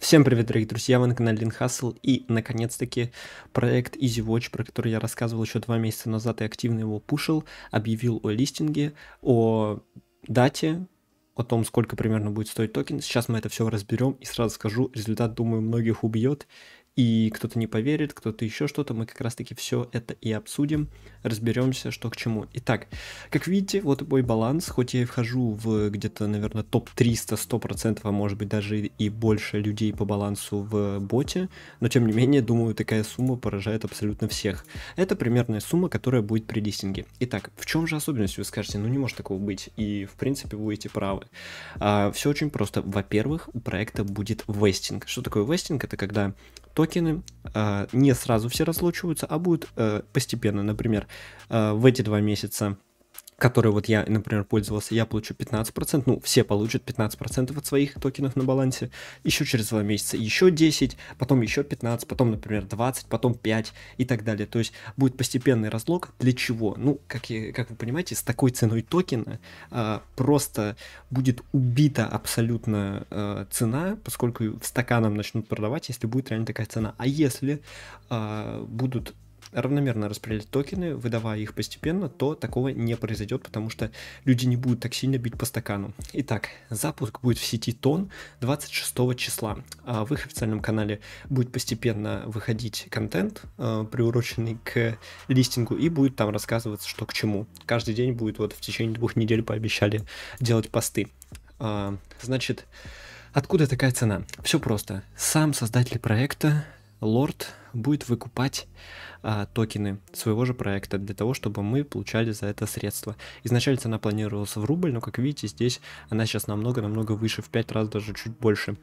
Всем привет, дорогие друзья, вы на канале Лин Хасл и, наконец-таки, проект Easy Watch, про который я рассказывал еще два месяца назад и активно его пушил, объявил о листинге, о дате, о том, сколько примерно будет стоить токен. Сейчас мы это все разберем и сразу скажу, результат, думаю, многих убьет и кто-то не поверит, кто-то еще что-то. Мы как раз-таки все это и обсудим, разберемся, что к чему. Итак, как видите, вот мой баланс, хоть я и вхожу в где-то, наверное, топ-300, 100%, а может быть даже и больше людей по балансу в боте, но тем не менее, думаю, такая сумма поражает абсолютно всех. Это примерная сумма, которая будет при листинге. Итак, в чем же особенность, вы скажете, ну не может такого быть, и в принципе будете правы. А, все очень просто. Во-первых, у проекта будет вестинг. Что такое вестинг? Это когда токены а, не сразу все разлучиваются, а будут э, постепенно, например, э, в эти два месяца который вот я, например, пользовался, я получу 15%, ну, все получат 15% от своих токенов на балансе, еще через два месяца еще 10, потом еще 15, потом, например, 20, потом 5 и так далее. То есть будет постепенный разлог. Для чего? Ну, как, и, как вы понимаете, с такой ценой токена а, просто будет убита абсолютно а, цена, поскольку в стаканом начнут продавать, если будет реально такая цена. А если а, будут равномерно распределять токены, выдавая их постепенно, то такого не произойдет, потому что люди не будут так сильно бить по стакану. Итак, запуск будет в сети Тон 26 числа. А в их официальном канале будет постепенно выходить контент, э, приуроченный к листингу, и будет там рассказываться, что к чему. Каждый день будет вот в течение двух недель пообещали делать посты. А, значит, откуда такая цена? Все просто. Сам создатель проекта лорд будет выкупать а, токены своего же проекта для того, чтобы мы получали за это средства. Изначально цена планировалась в рубль, но как видите, здесь она сейчас намного-намного выше, в 5 раз даже чуть больше.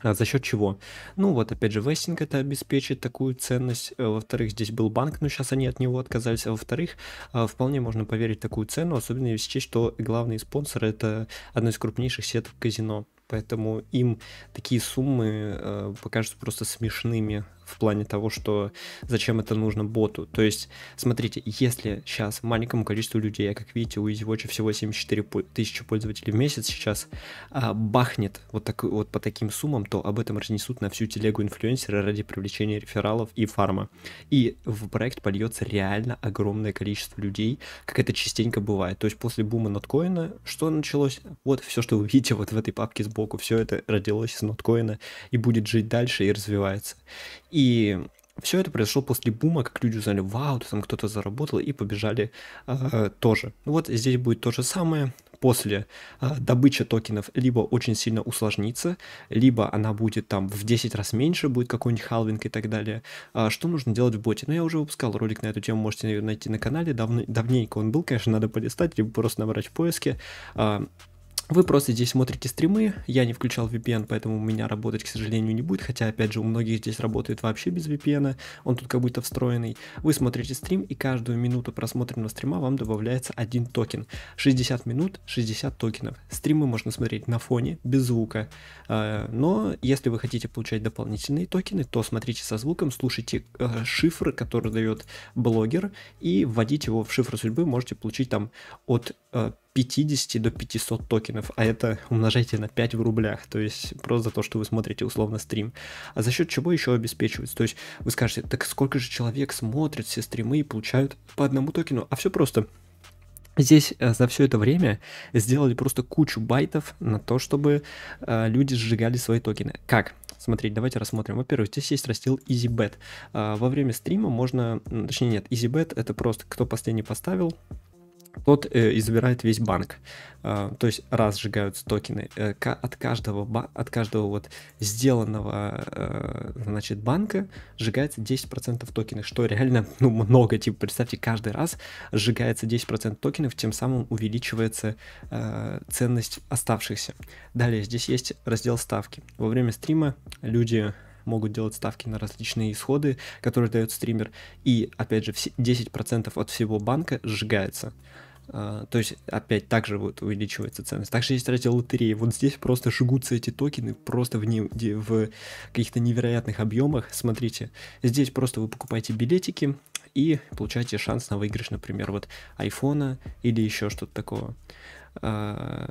А за счет чего? Ну вот опять же вестинг это обеспечит такую ценность. Э, во-вторых, здесь был банк, но сейчас они от него отказались. А во-вторых, а, вполне можно поверить такую цену, особенно если считать, что главный спонсор это одно из крупнейших сетов казино. Поэтому им такие суммы э, покажутся просто смешными в плане того, что зачем это нужно боту. То есть, смотрите, если сейчас маленькому количеству людей, а как видите, у EasyWatch всего 74 тысячи пользователей в месяц сейчас а, бахнет вот, так, вот по таким суммам, то об этом разнесут на всю телегу инфлюенсеры ради привлечения рефералов и фарма. И в проект польется реально огромное количество людей, как это частенько бывает. То есть после бума ноткоина, что началось? Вот все, что вы видите вот в этой папке сбоку, все это родилось из ноткоина и будет жить дальше и развивается. И все это произошло после бума, как люди узнали, вау, там кто-то заработал и побежали э, тоже. Ну вот здесь будет то же самое. После э, добыча токенов либо очень сильно усложнится, либо она будет там в 10 раз меньше, будет какой-нибудь халвинг и так далее. Э, что нужно делать в боте? Ну, я уже выпускал ролик на эту тему, можете наверное, найти на канале. Дав... Давненько он был, конечно, надо полистать, либо просто набрать в поиске. Э, вы просто здесь смотрите стримы, я не включал VPN, поэтому у меня работать, к сожалению, не будет, хотя, опять же, у многих здесь работает вообще без VPN, он тут как будто встроенный. Вы смотрите стрим, и каждую минуту просмотренного стрима вам добавляется один токен. 60 минут, 60 токенов. Стримы можно смотреть на фоне, без звука, а, но если вы хотите получать дополнительные токены, то смотрите со звуком, слушайте э, шифр, который дает блогер, и вводить его в шифр судьбы, можете получить там от э, 50 до 500 токенов, а это умножайте на 5 в рублях, то есть просто за то, что вы смотрите условно стрим. А за счет чего еще обеспечивается? То есть вы скажете, так сколько же человек смотрит все стримы и получают по одному токену? А все просто. Здесь э, за все это время сделали просто кучу байтов на то, чтобы э, люди сжигали свои токены. Как? Смотрите, давайте рассмотрим. Во-первых, здесь есть раздел EasyBet. Э, во время стрима можно, точнее нет, EasyBet это просто кто последний поставил, тот э, и забирает весь банк. Э, то есть раз сжигаются токены, э, от каждого, от каждого вот сделанного э, значит, банка сжигается 10% токенов, что реально ну, много. Типа представьте, каждый раз сжигается 10% токенов, тем самым увеличивается э, ценность оставшихся. Далее здесь есть раздел ставки. Во время стрима люди могут делать ставки на различные исходы, которые дает стример, и, опять же, 10% от всего банка сжигается. А, то есть, опять, также вот увеличивается ценность. Также есть раздел лотереи. Вот здесь просто жгутся эти токены просто в, не, в каких-то невероятных объемах. Смотрите, здесь просто вы покупаете билетики и получаете шанс на выигрыш, например, вот айфона или еще что-то такого. А,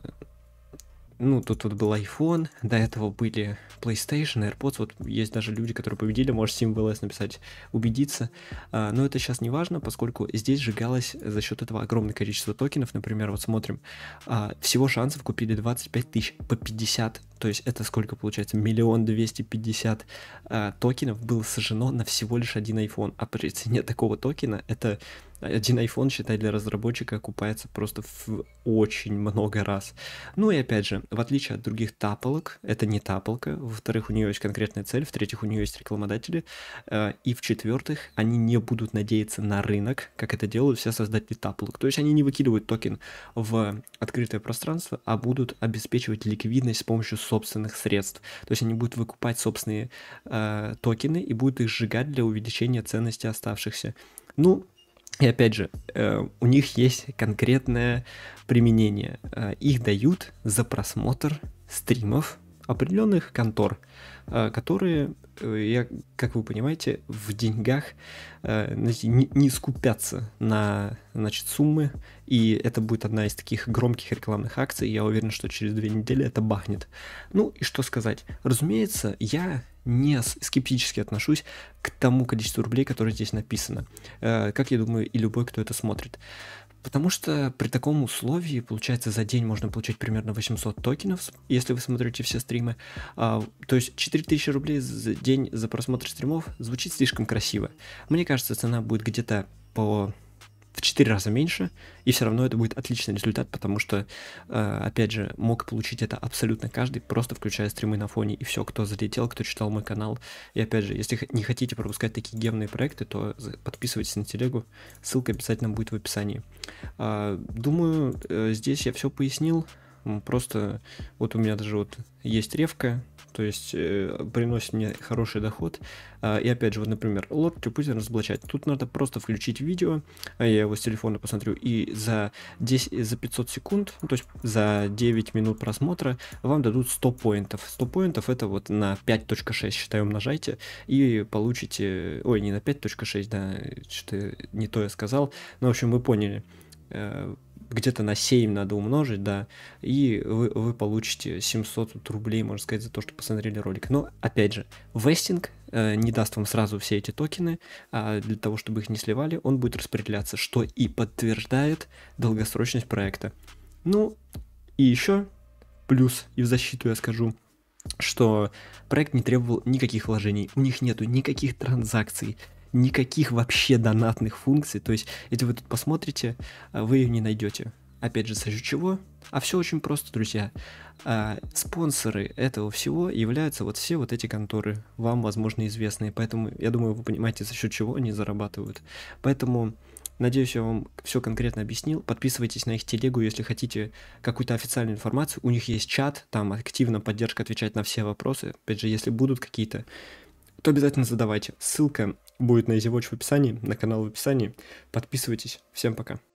ну, тут вот был iPhone, до этого были PlayStation, AirPods, вот есть даже люди, которые победили, можешь символ S написать, убедиться, а, но это сейчас не важно, поскольку здесь сжигалось за счет этого огромное количество токенов, например, вот смотрим, а, всего шансов купили 25 тысяч по 50, то есть это сколько получается, миллион двести пятьдесят а, токенов было сожжено на всего лишь один iPhone, а при цене такого токена это один iPhone, считай, для разработчика окупается просто в очень много раз. Ну и опять же, в отличие от других таполок, это не таполка, во-вторых, у нее есть конкретная цель, в-третьих, у нее есть рекламодатели, э, и в-четвертых, они не будут надеяться на рынок, как это делают все создатели таполок. То есть они не выкидывают токен в открытое пространство, а будут обеспечивать ликвидность с помощью собственных средств. То есть они будут выкупать собственные э, токены и будут их сжигать для увеличения ценности оставшихся. Ну, и опять же, э, у них есть конкретное применение. Э, их дают за просмотр стримов определенных контор, э, которые, я, как вы понимаете, в деньгах значит, не скупятся на значит, суммы, и это будет одна из таких громких рекламных акций, я уверен, что через две недели это бахнет. Ну и что сказать, разумеется, я не скептически отношусь к тому количеству рублей, которое здесь написано. Э, как я думаю, и любой, кто это смотрит. Потому что при таком условии, получается, за день можно получить примерно 800 токенов, если вы смотрите все стримы. А, то есть 4000 рублей за день за просмотр стримов звучит слишком красиво. Мне кажется, цена будет где-то по 4 раза меньше, и все равно это будет отличный результат, потому что, э, опять же, мог получить это абсолютно каждый, просто включая стримы на фоне, и все, кто залетел, кто читал мой канал. И опять же, если не хотите пропускать такие гемные проекты, то подписывайтесь на телегу, ссылка обязательно будет в описании. А, думаю, э, здесь я все пояснил, просто вот у меня даже вот есть ревка, то есть э, приносит мне хороший доход. Э, и опять же, вот, например, лорд Трипутин разоблачать. Тут надо просто включить видео, а, я его с телефона посмотрю, и за, 10, за 500 секунд, то есть за 9 минут просмотра вам дадут 100 поинтов. 100 поинтов это вот на 5.6, считаю, умножайте, и получите, ой, не на 5.6, да, что не то я сказал, но, ну, в общем, вы поняли э, где-то на 7 надо умножить, да, и вы, вы получите 700 рублей, можно сказать, за то, что посмотрели ролик. Но, опять же, вестинг э, не даст вам сразу все эти токены, а для того, чтобы их не сливали, он будет распределяться, что и подтверждает долгосрочность проекта. Ну, и еще плюс, и в защиту я скажу, что проект не требовал никаких вложений, у них нету никаких транзакций, никаких вообще донатных функций. То есть, если вы тут посмотрите, а, вы ее не найдете. Опять же, за счет чего? А все очень просто, друзья. А, спонсоры этого всего являются вот все вот эти конторы, вам, возможно, известные. Поэтому, я думаю, вы понимаете, за счет чего они зарабатывают. Поэтому, надеюсь, я вам все конкретно объяснил. Подписывайтесь на их телегу, если хотите какую-то официальную информацию. У них есть чат, там активно поддержка отвечает на все вопросы. Опять же, если будут какие-то, то обязательно задавайте. Ссылка будет на EasyWatch в описании, на канал в описании. Подписывайтесь. Всем пока.